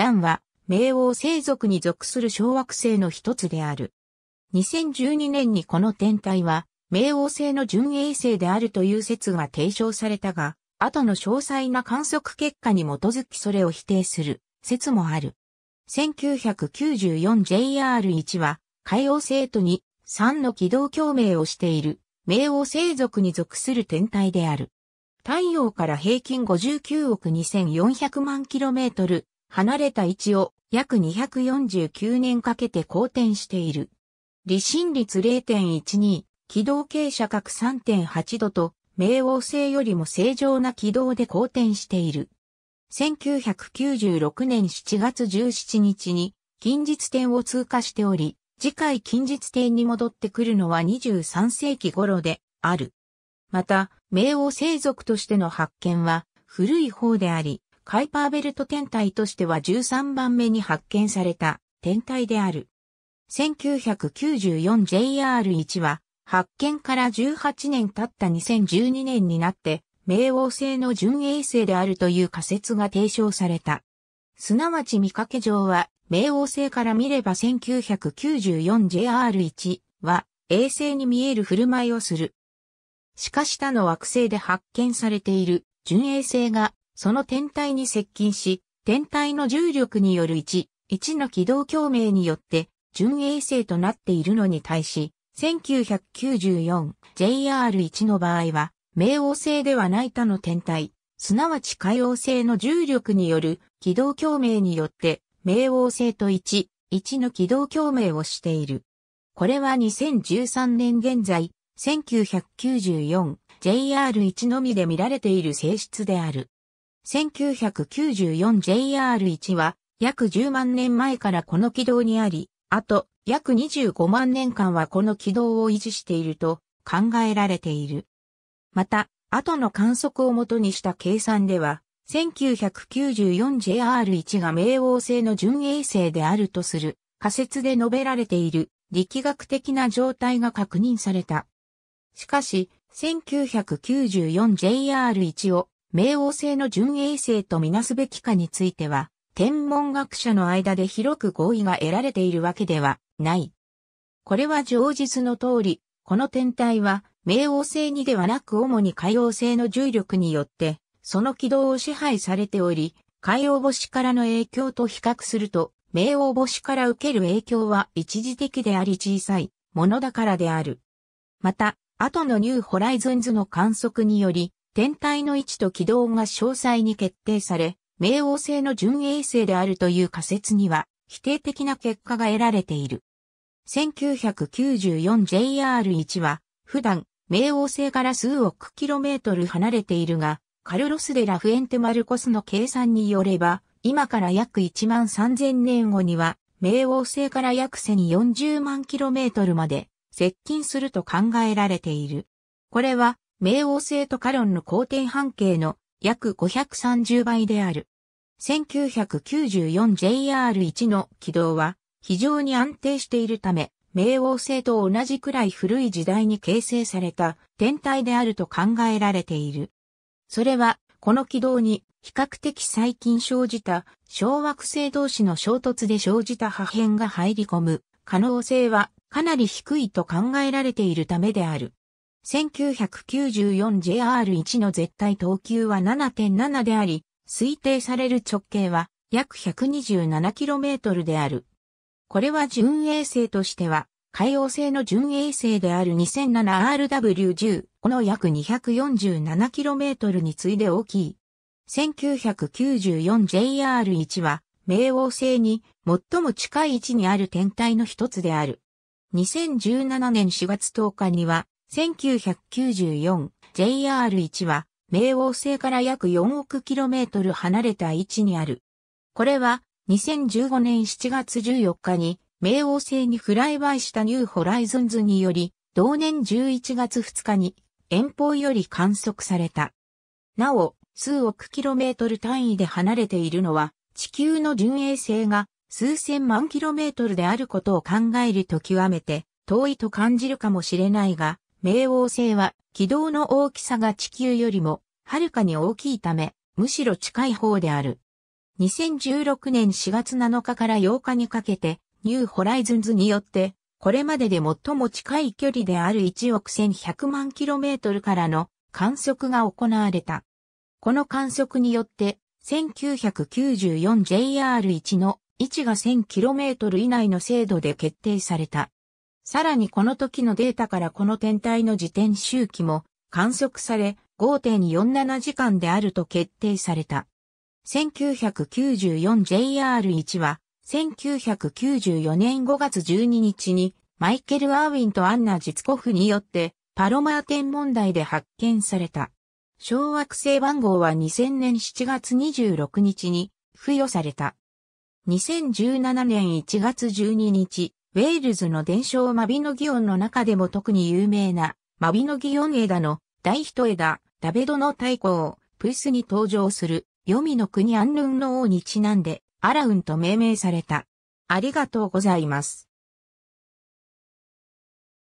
蘭は、冥王星族に属する小惑星の一つである。2012年にこの天体は、冥王星の準衛星であるという説が提唱されたが、後の詳細な観測結果に基づきそれを否定する説もある。1994JR1 は、海王星と2、3の軌道共鳴をしている、冥王星族に属する天体である。太陽から平均59億2400万キロメートル、離れた位置を約249年かけて公転している。離心率0.12、軌道傾斜角3.8度と、冥王星よりも正常な軌道で公転している。1996年7月17日に近日点を通過しており、次回近日点に戻ってくるのは23世紀頃である。また、冥王星族としての発見は古い方であり、カイパーベルト天体としては13番目に発見された天体である。1994JR1 は発見から18年経った2012年になって冥王星の純衛星であるという仮説が提唱された。すなわち見かけ上は冥王星から見れば 1994JR1 は衛星に見える振る舞いをする。しかし他の惑星で発見されている純衛星がその天体に接近し、天体の重力による1、1の軌道共鳴によって、準衛星となっているのに対し、1994JR1 の場合は、冥王星ではない他の天体、すなわち海王星の重力による軌道共鳴によって、冥王星と1、1の軌道共鳴をしている。これは2013年現在、1994JR1 のみで見られている性質である。1994JR1 は約10万年前からこの軌道にあり、あと約25万年間はこの軌道を維持していると考えられている。また、後の観測をもとにした計算では、1994JR1 が冥王星の準衛星であるとする仮説で述べられている力学的な状態が確認された。しかし、1994JR1 を冥王星の準衛星とみなすべきかについては、天文学者の間で広く合意が得られているわけではない。これは常実の通り、この天体は冥王星にではなく主に海王星の重力によって、その軌道を支配されており、海王星からの影響と比較すると、冥王星から受ける影響は一時的であり小さいものだからである。また、後のニューホライズンズの観測により、天体の位置と軌道が詳細に決定され、冥王星の準衛星であるという仮説には、否定的な結果が得られている。1994JR1 は、普段、冥王星から数億キロメートル離れているが、カルロス・デ・ラフエンテ・マルコスの計算によれば、今から約1万3000年後には、冥王星から約1040万キロメートルまで接近すると考えられている。これは冥王星とカロンの公転半径の約530倍である。1994JR1 の軌道は非常に安定しているため、冥王星と同じくらい古い時代に形成された天体であると考えられている。それは、この軌道に比較的最近生じた小惑星同士の衝突で生じた破片が入り込む可能性はかなり低いと考えられているためである。1994JR1 の絶対等級は7.7であり、推定される直径は約 127km である。これは純衛星としては、海洋星の純衛星である 2007RW10 の約 247km に次いで大きい。1994JR1 は、冥王星に最も近い位置にある天体の一つである。2017年4月10日には、1994JR1 は冥王星から約4億キロメートル離れた位置にある。これは2015年7月14日に冥王星にフライバイしたニューホライズンズにより同年11月2日に遠方より観測された。なお、数億キロメートル単位で離れているのは地球の純衛星が数千万キロメートルであることを考えると極めて遠いと感じるかもしれないが、冥王星は軌道の大きさが地球よりもはるかに大きいため、むしろ近い方である。2016年4月7日から8日にかけて、ニューホライズンズによって、これまでで最も近い距離である1億1100万キロメートルからの観測が行われた。この観測によって、1994JR1 の位置が 1000km 以内の精度で決定された。さらにこの時のデータからこの天体の自転周期も観測され5.47時間であると決定された。1994JR1 は1994年5月12日にマイケル・アーウィンとアンナ・ジツコフによってパロマーテン問題で発見された。小惑星番号は2000年7月26日に付与された。2017年1月12日、ウェールズの伝承マビノギオンの中でも特に有名な、マビノギオン枝の大一枝、ダベドの太鼓プースに登場する、黄泉の国アンヌンの王にちなんで、アラウンと命名された。ありがとうございます。